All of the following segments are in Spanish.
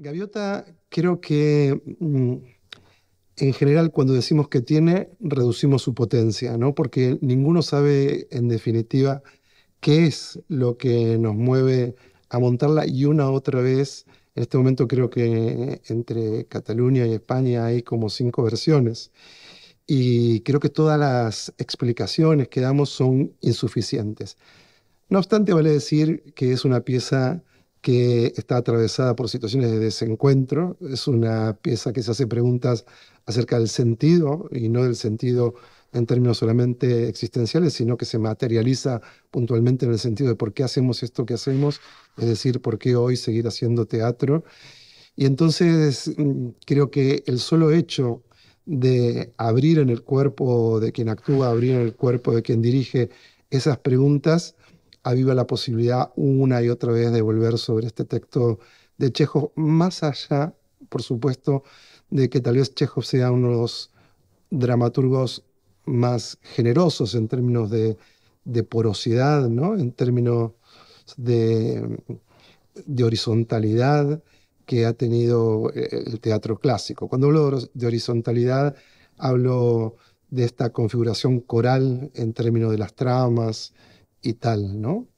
Gaviota, creo que mm, en general cuando decimos que tiene, reducimos su potencia, ¿no? Porque ninguno sabe en definitiva qué es lo que nos mueve a montarla y una otra vez, en este momento creo que entre Cataluña y España hay como cinco versiones y creo que todas las explicaciones que damos son insuficientes. No obstante, vale decir que es una pieza que está atravesada por situaciones de desencuentro. Es una pieza que se hace preguntas acerca del sentido y no del sentido en términos solamente existenciales, sino que se materializa puntualmente en el sentido de por qué hacemos esto que hacemos, es decir, por qué hoy seguir haciendo teatro. Y entonces mm, creo que el solo hecho de abrir en el cuerpo de quien actúa, abrir en el cuerpo de quien dirige esas preguntas, aviva la posibilidad una y otra vez de volver sobre este texto de Chekhov, más allá, por supuesto, de que tal vez Chekhov sea uno de los dramaturgos más generosos en términos de, porosidad, ¿no? en términos de, de, horizontalidad que ha tenido eh, el teatro clásico. Cuando hablo de horizontalidad, hablo de esta configuración coral en términos de las tramas, y tal, ¿no?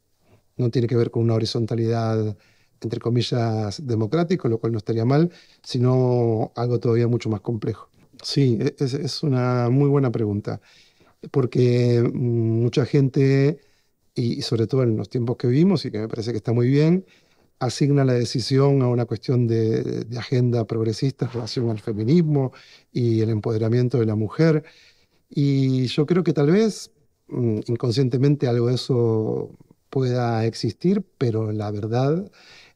No tiene que ver con una horizontalidad, entre comillas, democrática, lo cual no estaría mal, sino algo todavía mucho más complejo. Sí, e-, es, una muy buena pregunta, porque mm, mucha gente, y, sobre todo en los tiempos que vivimos, y que me parece que está muy bien, asigna la decisión a una cuestión de, de, agenda progresista en relación al feminismo y el empoderamiento de la mujer. Y yo creo que tal vez Mm, inconscientemente algo de eso pueda existir, pero la verdad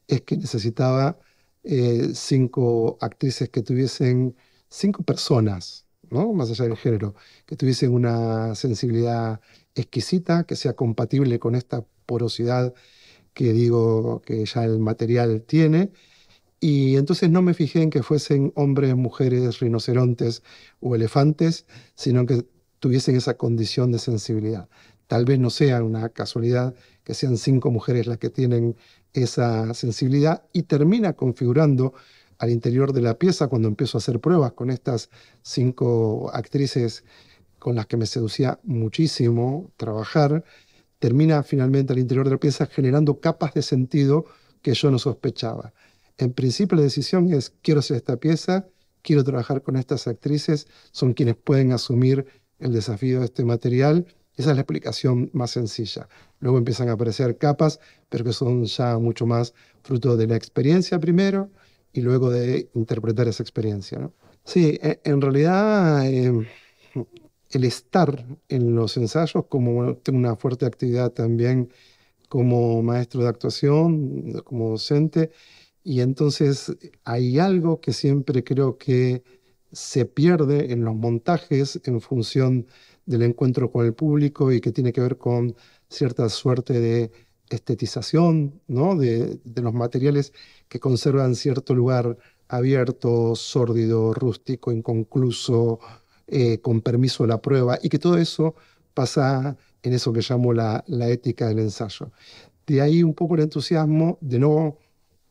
es que necesitaba eh, cinco actrices que tuviesen, cinco personas, ¿no? más allá del género, que tuviesen una sensibilidad exquisita, que sea compatible con esta porosidad que digo que ya el material tiene. Y entonces no me fijé en que fuesen hombres, mujeres, rinocerontes o elefantes, sino que tuviesen esa condición de sensibilidad. Tal vez no sea una casualidad que sean cinco mujeres las que tienen esa sensibilidad y termina configurando al interior de la pieza cuando empiezo a hacer pruebas con estas cinco actrices con las que me seducía muchísimo trabajar, termina finalmente al interior de la pieza generando capas de sentido que yo no sospechaba. En principio la decisión es quiero hacer esta pieza, quiero trabajar con estas actrices, son quienes pueden asumir el desafío de este material. Esa es la explicación más sencilla. Luego empiezan a aparecer capas, pero que son ya mucho más fruto de la experiencia primero y luego de interpretar esa experiencia. ¿no? Sí, e, en realidad em, el estar en los ensayos, como tengo una fuerte actividad también como maestro de actuación, como docente, y entonces hay algo que siempre creo que se pierde en los montajes en función del encuentro con el público y que tiene que ver con cierta suerte de estetización de, los materiales que conservan cierto lugar abierto, sórdido, rústico, inconcluso, eh, con permiso de la prueba, y que todo eso pasa en eso que llamo la, la ética del ensayo. De ahí un poco el entusiasmo de no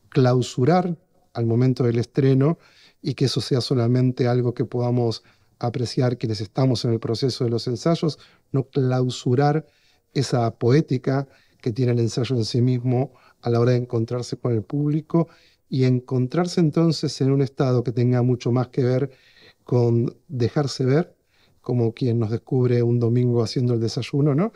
clausurar al momento del estreno y que eso sea solamente algo que podamos apreciar quienes estamos en el proceso de los ensayos, no clausurar esa poética que tiene el ensayo en sí mismo a la hora de encontrarse con el público y encontrarse entonces en un estado que tenga mucho más que ver con dejarse ver, como quien nos descubre un domingo haciendo el desayuno, ¿no?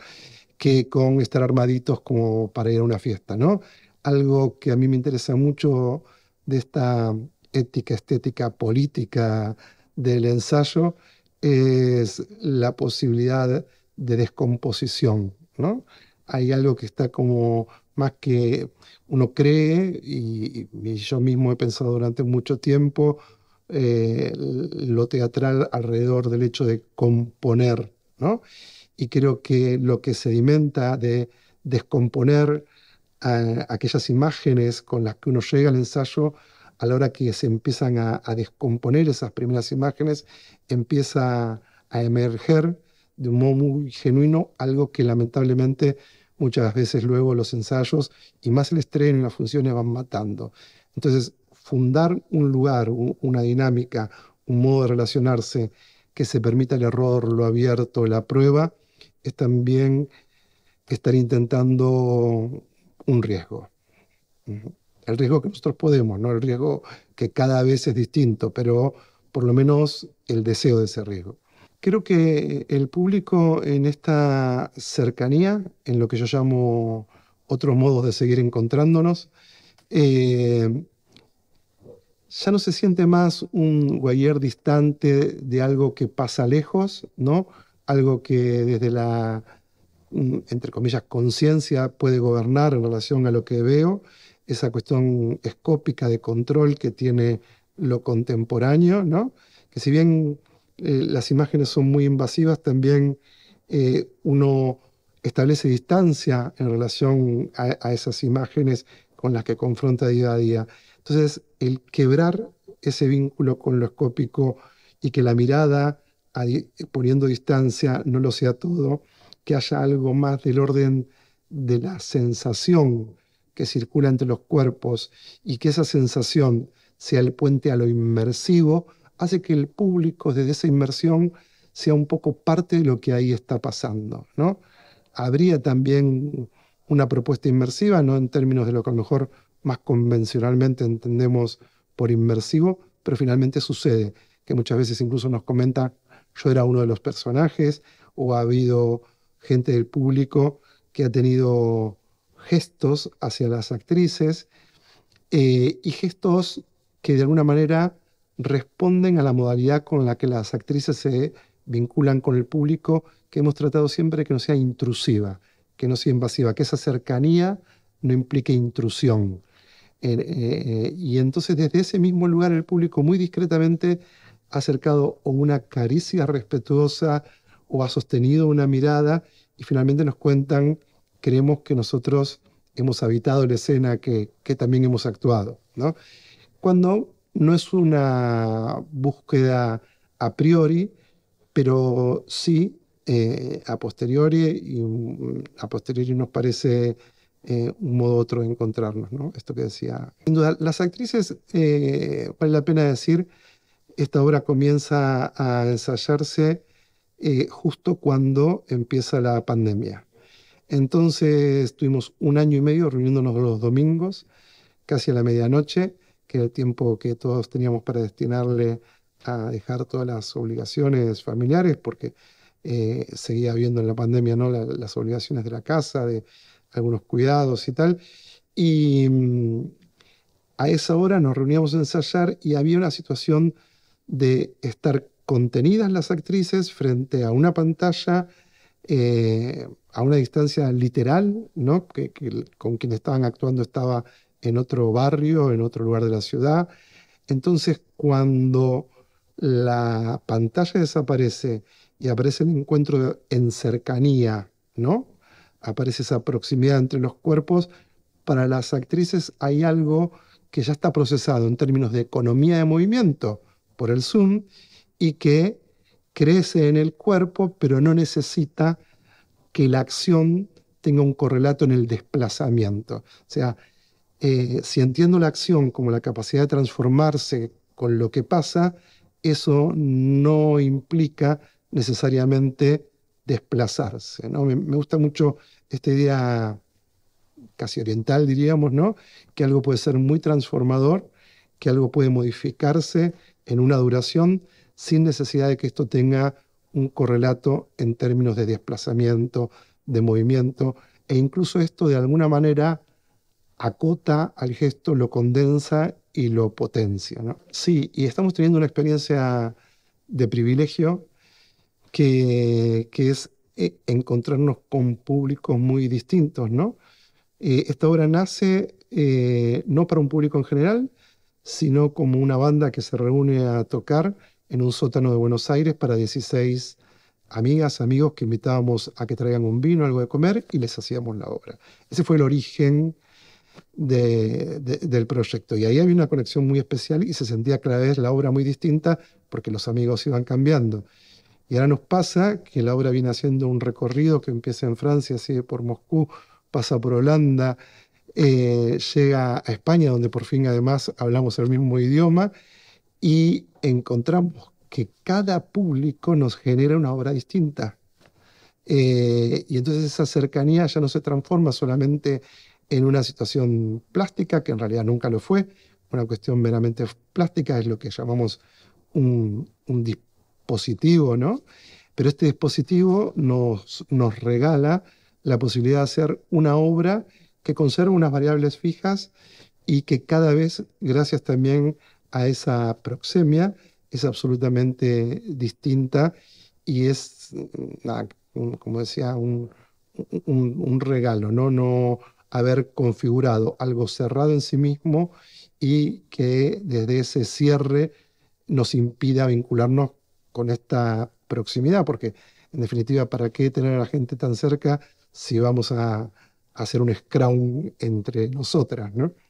Que con estar armaditos como para ir a una fiesta, ¿no? Algo que a mí me interesa mucho de esta ética, estética, política del ensayo es la posibilidad de descomposición, Hay algo que está como más que uno cree, y, yo mismo he pensado durante mucho tiempo, eh, lo teatral alrededor del hecho de componer, Y creo que lo que sedimenta de descomponer aquellas imágenes con las que uno llega al ensayo a la hora que se empiezan a, descomponer esas primeras imágenes, empieza a emerger de un modo muy genuino algo que lamentablemente muchas veces luego los ensayos y más el estreno y las funciones van matando. Entonces, fundar un lugar, una dinámica, un modo de relacionarse que se permita el error, lo abierto, la prueba, es también estar intentando un riesgo el riesgo que nosotros podemos, ¿no? El riesgo que cada vez es distinto, pero por lo menos el deseo de ese riesgo. Creo que el público en esta cercanía, en lo que yo llamo otros modos de seguir encontrándonos, eh, ya no se siente más un guayer distante de algo que pasa lejos, ¿no? Algo que desde la, mm, entre comillas, conciencia puede gobernar en relación a lo que veo esa cuestión escópica de control que tiene lo contemporáneo, ¿no? que si bien eh, las imágenes son muy invasivas, también eh, uno establece distancia en relación a, a, esas imágenes con las que confronta día a día. Entonces, el quebrar ese vínculo con lo escópico y que la mirada, poniendo distancia, no lo sea todo, que haya algo más del orden de la sensación, que circula entre los cuerpos y que esa sensación sea el puente a lo inmersivo, hace que el público desde esa inmersión sea un poco parte de lo que ahí está pasando. ¿no? Habría también una propuesta inmersiva, no en términos de lo que a lo mejor más convencionalmente entendemos por inmersivo, pero finalmente sucede, que muchas veces incluso nos comenta, yo era uno de los personajes, o ha habido gente del público que ha tenido gestos hacia las actrices eh, y gestos que de alguna manera responden a la modalidad con la que las actrices se vinculan con el público, que hemos tratado siempre que no sea intrusiva, que no sea invasiva, que esa cercanía no implique intrusión. Eh, eh, y entonces desde ese mismo lugar el público muy discretamente ha acercado o una caricia respetuosa o ha sostenido una mirada y finalmente nos cuentan creemos que nosotros hemos habitado la escena, que, también hemos actuado, ¿no? Cuando no es una búsqueda a priori, pero sí eh, a posteriori, y a posteriori nos parece eh, un modo otro de encontrarnos, ¿no? Esto que decía. Sin duda, las actrices, eh, vale la pena decir, esta obra comienza a ensayarse justo cuando empieza la pandemia. Entonces estuvimos un año y medio reuniéndonos los domingos, casi a la medianoche, que era el tiempo que todos teníamos para destinarle a dejar todas las obligaciones familiares, porque eh, seguía habiendo en la pandemia ¿no? las obligaciones de la casa, de algunos cuidados y tal. Y mm, a esa hora nos reuníamos a ensayar y había una situación de estar contenidas las actrices frente a una pantalla eh, a una distancia literal, ¿no? Que, con quien estaban actuando estaba en otro barrio, en otro lugar de la ciudad. Entonces, cuando la pantalla desaparece y aparece el encuentro en cercanía, ¿no? Aparece esa proximidad entre los cuerpos. Para las actrices hay algo que ya está procesado en términos de economía de movimiento por el Zoom y que crece en el cuerpo, pero no necesita que la acción tenga un correlato en el desplazamiento. O sea, eh, si entiendo la acción como la capacidad de transformarse con lo que pasa, eso no implica necesariamente desplazarse. ¿no? Me, gusta mucho esta idea casi oriental, diríamos, ¿no? que algo puede ser muy transformador, que algo puede modificarse en una duración sin necesidad de que esto tenga un correlato en términos de desplazamiento, de movimiento, e incluso esto de alguna manera acota al gesto, lo condensa y lo potencia. Sí, y estamos teniendo una experiencia de privilegio que, es eh, encontrarnos con públicos muy distintos. Eh, esta obra nace eh, no para un público en general, sino como una banda que se reúne a tocar en un sótano de Buenos Aires para 16 amigas, amigos que invitábamos a que traigan un vino, algo de comer y les hacíamos la obra. Ese fue el origen del proyecto. Y ahí había una conexión muy especial y se sentía cada vez la obra muy distinta porque los amigos iban cambiando. Y ahora nos pasa que la obra viene haciendo un recorrido que empieza en Francia, sigue por Moscú, pasa por Holanda, eh, llega a España, donde por fin además hablamos el mismo idioma, y encontramos que cada público nos genera una obra distinta. Eh, y entonces esa cercanía ya no se transforma solamente en una situación plástica, que en realidad nunca lo fue, una cuestión meramente plástica es lo que llamamos un, dispositivo, ¿no? Pero este dispositivo nos, nos regala la posibilidad de hacer una obra que conserva unas variables fijas y que cada vez, gracias también a esa proxemia es absolutamente distinta y es, mm, como decía, un, regalo, ¿no? no haber configurado algo cerrado en sí mismo y que desde ese cierre nos impida vincularnos con esta proximidad, porque en definitiva, ¿para qué tener a la gente tan cerca si vamos a, hacer un scrum entre nosotras, ¿no?